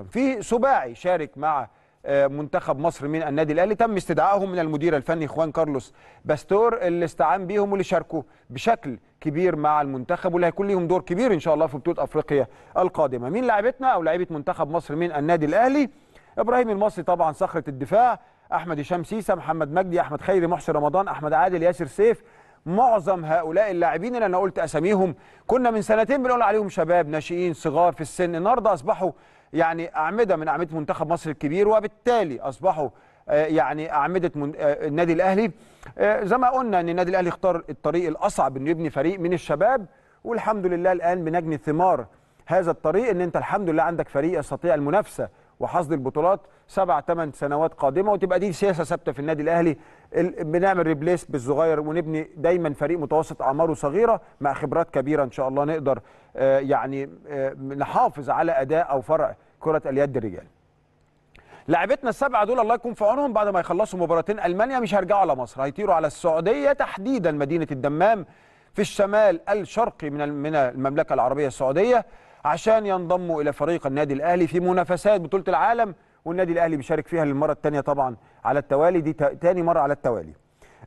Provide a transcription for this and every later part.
الحكم في سباعي شارك مع آه، منتخب مصر من النادي الاهلي تم استدعائهم من المدير الفني خوان كارلوس باستور اللي استعان بيهم واللي شاركوا بشكل كبير مع المنتخب واللي هيكون ليهم دور كبير ان شاء الله في بطوله افريقيا القادمه مين لاعبتنا او لعيبه منتخب مصر من النادي الاهلي ابراهيم المصري طبعا صخره الدفاع احمد هشام سيسه محمد مجدي احمد خيري محسن رمضان احمد عادل ياسر سيف معظم هؤلاء اللاعبين اللي انا قلت اساميهم كنا من سنتين بنقول عليهم شباب ناشئين صغار في السن النهارده اصبحوا يعني اعمده من اعمده منتخب مصر الكبير وبالتالي اصبحوا آه، يعني اعمده من آه، النادي الاهلي آه، زي ما قلنا ان النادي الاهلي اختار الطريق الاصعب انه يبني فريق من الشباب والحمد لله الان بنجني ثمار هذا الطريق ان انت الحمد لله عندك فريق يستطيع المنافسه وحصد البطولات سبع ثمان سنوات قادمه وتبقى دي سياسه ثابته في النادي الاهلي بنعمل ريبليس بالصغير ونبني دايما فريق متوسط اعماره صغيره مع خبرات كبيره ان شاء الله نقدر آه، يعني آه، نحافظ على اداء او فرع كره اليد الرجال. لعبتنا السبعه دول الله يكون في عونهم بعد ما يخلصوا مباراتين المانيا مش هيرجعوا على مصر هيطيروا على السعوديه تحديدا مدينه الدمام في الشمال الشرقي من من المملكه العربيه السعوديه عشان ينضموا الى فريق النادي الاهلي في منافسات بطوله العالم والنادي الاهلي بيشارك فيها للمره الثانيه طبعا على التوالي دي ثاني مره على التوالي.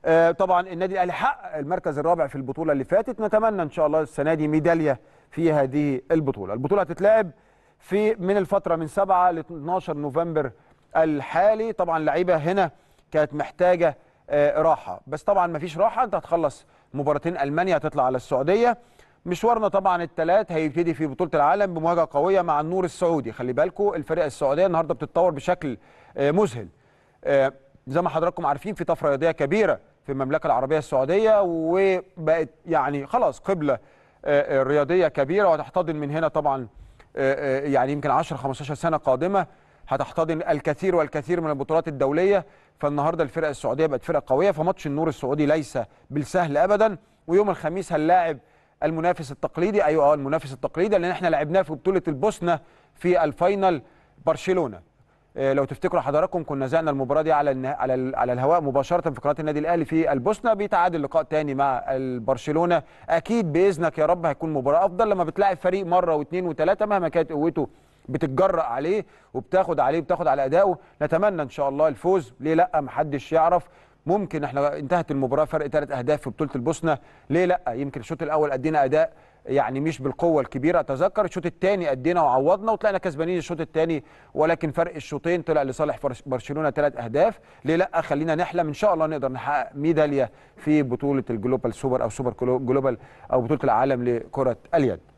آه، طبعا النادي الاهلي حقق المركز الرابع في البطوله اللي فاتت نتمنى ان شاء الله السنه دي ميداليه في هذه البطوله. البطوله هتتلعب في من الفتره من 7 ل 12 نوفمبر الحالي طبعا اللعيبه هنا كانت محتاجه آه، راحه بس طبعا ما فيش راحه انت هتخلص مباراتين المانيا هتطلع على السعوديه مشوارنا طبعا الثلاث هيبتدي في بطوله العالم بمواجهه قويه مع النور السعودي خلي بالكم الفرق السعوديه النهارده بتتطور بشكل آه، مذهل آه، زي ما حضراتكم عارفين في طفره رياضيه كبيره في المملكه العربيه السعوديه وبقت يعني خلاص قبله آه، رياضيه كبيره وهتحتضن من هنا طبعا يعني يمكن 10 15 سنه قادمه هتحتضن الكثير والكثير من البطولات الدوليه فالنهارده الفرقه السعوديه بقت فرقه قويه فماتش النور السعودي ليس بالسهل ابدا ويوم الخميس هنلاعب المنافس التقليدي ايوه اه المنافس التقليدي لان احنا لعبناه في بطوله البوسنه في الفاينل برشلونه آه، لو تفتكروا حضراتكم كنا زعنا المباراه دي على على على الهواء مباشره في قناه النادي الاهلي في البوسنه بيتعادل لقاء تاني مع البرشلونه اكيد باذنك يا رب هيكون مباراه افضل لما بتلاعب فريق مره واثنين وثلاثه مهما كانت قوته بتتجرأ عليه وبتاخد عليه وبتاخد على ادائه نتمنى ان شاء الله الفوز ليه لا محدش يعرف ممكن احنا انتهت المباراه فرق ثلاث اهداف في بطوله البوسنه ليه لا يمكن الشوط الاول ادينا اداء يعني مش بالقوه الكبيره اتذكر الشوط الثاني ادينا وعوضنا وطلعنا كسبانين الشوط الثاني ولكن فرق الشوطين طلع لصالح برشلونه ثلاث اهداف ليه لا خلينا نحلم ان شاء الله نقدر نحقق ميداليه في بطوله الجلوبال سوبر او سوبر جلوبال او بطوله العالم لكره اليد